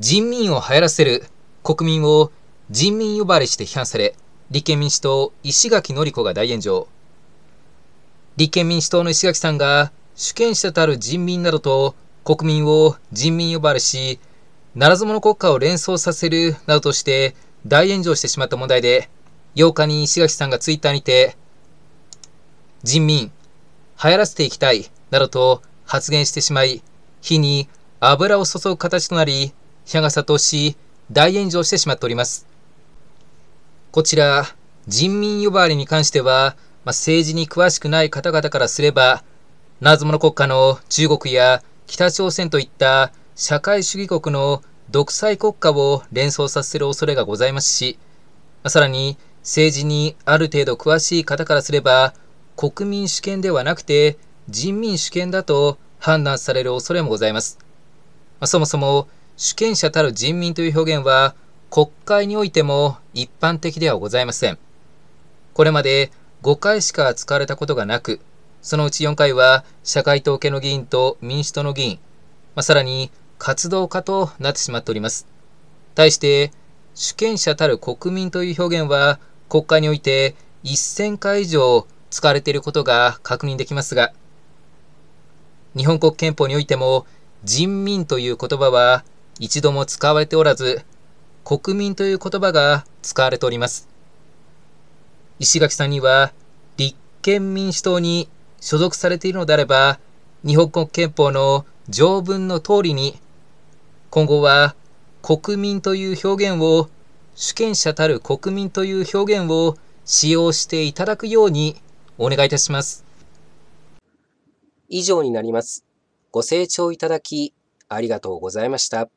人民を流行らせる、国民を人民呼ばわりして批判され、立憲民主党石垣のり子が大炎上。立憲民主党の石垣さんが主権者たる人民などと国民を人民呼ばわりし、ならず者国家を連想させるなどとして大炎上してしまった問題で、8日に石垣さんがツイッターにて、人民、流行らせていきたい、などと発言してしまい、火に油を注ぐ形となり、社が殺到し、大炎上してしまっております。こちら、人民呼ばわりに関しては、まあ、政治に詳しくない方々からすれば、謎の国家の中国や北朝鮮といった社会主義国の独裁国家を連想させる恐れがございますし、さらに政治にある程度詳しい方からすれば、国民主権ではなくて人民主権だと判断される恐れもございます。そもそも主権者たる人民という表現は国会においても一般的ではございません。これまで5回しか使われたことがなく、そのうち4回は社会党系の議員と民主党の議員、まあ、さらに活動家となってしまっております。対して、主権者たる国民という表現は国会において1000回以上使われていることが確認できますが、日本国憲法においても人民という言葉は一度も使われておらず、国民という言葉が使われております。石垣さんには、立憲民主党に所属されているのであれば、日本国憲法の条文の通りに、今後は国民という表現を、主権者たる国民という表現を使用していただくようにお願いいたします。以上になります。ご清聴いただき、ありがとうございました。